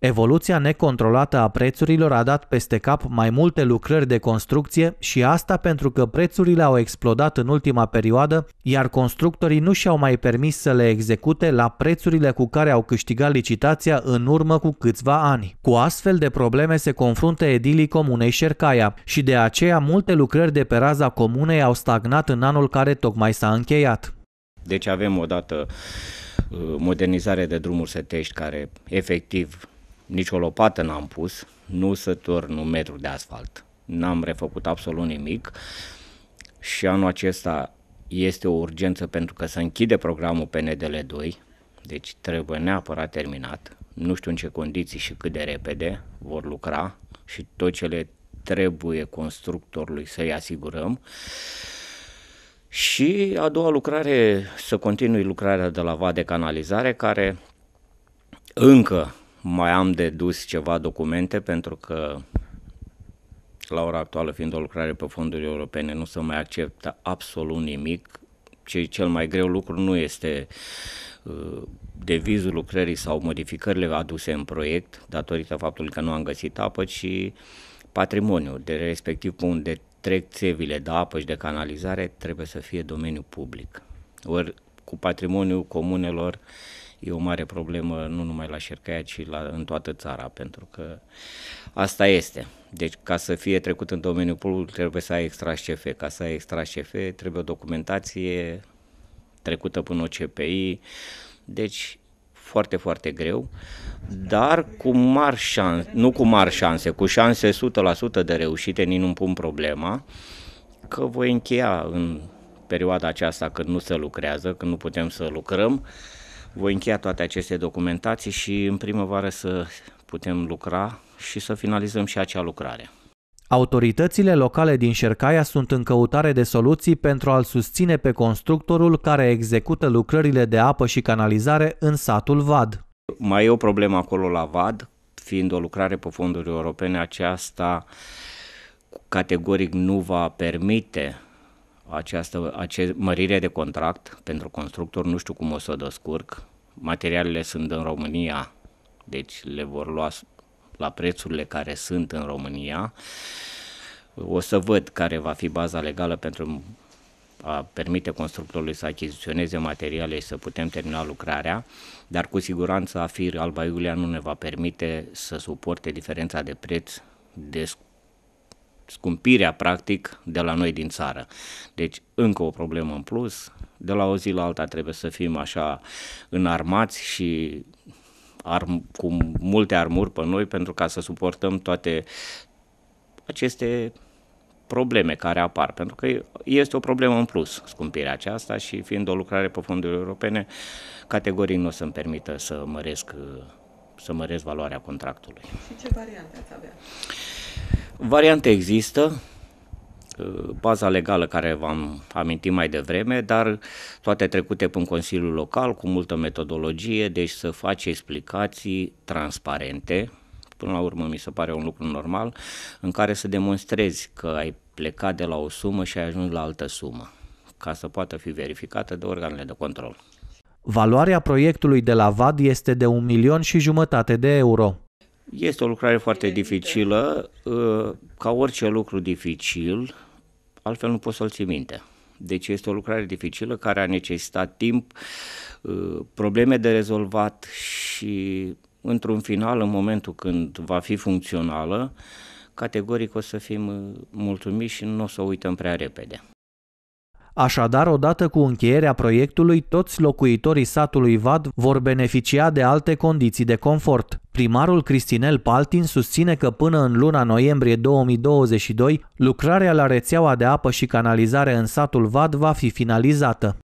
Evoluția necontrolată a prețurilor a dat peste cap mai multe lucrări de construcție și asta pentru că prețurile au explodat în ultima perioadă, iar constructorii nu și-au mai permis să le execute la prețurile cu care au câștigat licitația în urmă cu câțiva ani. Cu astfel de probleme se confruntă edilii comunei Șercaia și de aceea multe lucrări de pe raza comunei au stagnat în anul care tocmai s-a încheiat. Deci avem odată uh, modernizare de drumuri setești care efectiv nici o lopată n-am pus, nu să torn un metru de asfalt. N-am refăcut absolut nimic și anul acesta este o urgență pentru că se închide programul PNDL2, deci trebuie neapărat terminat. Nu știu în ce condiții și cât de repede vor lucra și tot ce le trebuie constructorului să-i asigurăm. Și a doua lucrare, să continui lucrarea de la de Canalizare, care încă mai am de dus ceva documente pentru că la ora actuală, fiind o lucrare pe fonduri europene, nu se mai acceptă absolut nimic. Ce cel mai greu lucru nu este uh, devizul lucrării sau modificările aduse în proiect, datorită faptului că nu am găsit apă, ci patrimoniul, de respectiv unde trec țevile de apă și de canalizare, trebuie să fie domeniu public. Ori cu patrimoniul comunelor e o mare problemă nu numai la Șercaia, ci la, în toată țara, pentru că asta este. Deci ca să fie trecut în domeniul public trebuie să ai extras CF. Ca să ai extras CF trebuie o documentație trecută până OCPI, deci foarte, foarte greu, dar cu mari șanse, nu cu mari șanse, cu șanse 100% de reușite, nici nu pun problema, că voi încheia în perioada aceasta când nu se lucrează, când nu putem să lucrăm, uh, voi încheia toate aceste documentații și în primăvară să putem lucra și să finalizăm și acea lucrare. Autoritățile locale din Șercaia sunt în căutare de soluții pentru a-l susține pe constructorul care execută lucrările de apă și canalizare în satul Vad. Mai e o problemă acolo la Vad, fiind o lucrare pe fonduri europene, aceasta categoric nu va permite această ace- mărire de contract pentru constructor, nu știu cum o să o descurc. Materialele sunt în România, deci le vor lua la prețurile care sunt în România. O să văd care va fi baza legală pentru a permite constructorului să achiziționeze materiale și să putem termina lucrarea, dar cu siguranță fi Alba Iulia nu ne va permite să suporte diferența de preț de scumpirea, practic, de la noi din țară. Deci, încă o problemă în plus, de la o zi la alta trebuie să fim așa înarmați și arm, cu multe armuri pe noi pentru ca să suportăm toate aceste probleme care apar, pentru că este o problemă în plus scumpirea aceasta și fiind o lucrare pe fonduri europene, categoric nu o să-mi permită să măresc, să măresc valoarea contractului. Și ce variante ați avea? Variante există, uh, baza legală care v-am amintit mai devreme, dar toate trecute prin Consiliul Local cu multă metodologie, deci să faci explicații transparente, până la urmă mi se pare un lucru normal, în care să demonstrezi că ai plecat de la o sumă și ai ajuns la altă sumă, ca să poată fi verificată de organele de control. Valoarea proiectului de la VAD este de un milion și jumătate de euro. Este o lucrare foarte dificilă, ă, ca orice lucru dificil, altfel nu poți să-l ții minte. Deci este o lucrare dificilă care a necesitat timp, ă, probleme de rezolvat și într-un final, în momentul când va fi funcțională, categoric o să fim ă, mulțumiți și nu o să o uităm prea repede. Așadar, odată cu încheierea proiectului, toți locuitorii satului Vad vor beneficia de alte condiții de confort. Primarul Cristinel Paltin susține că până în luna noiembrie 2022, lucrarea la rețeaua de apă și canalizare în satul Vad va fi finalizată.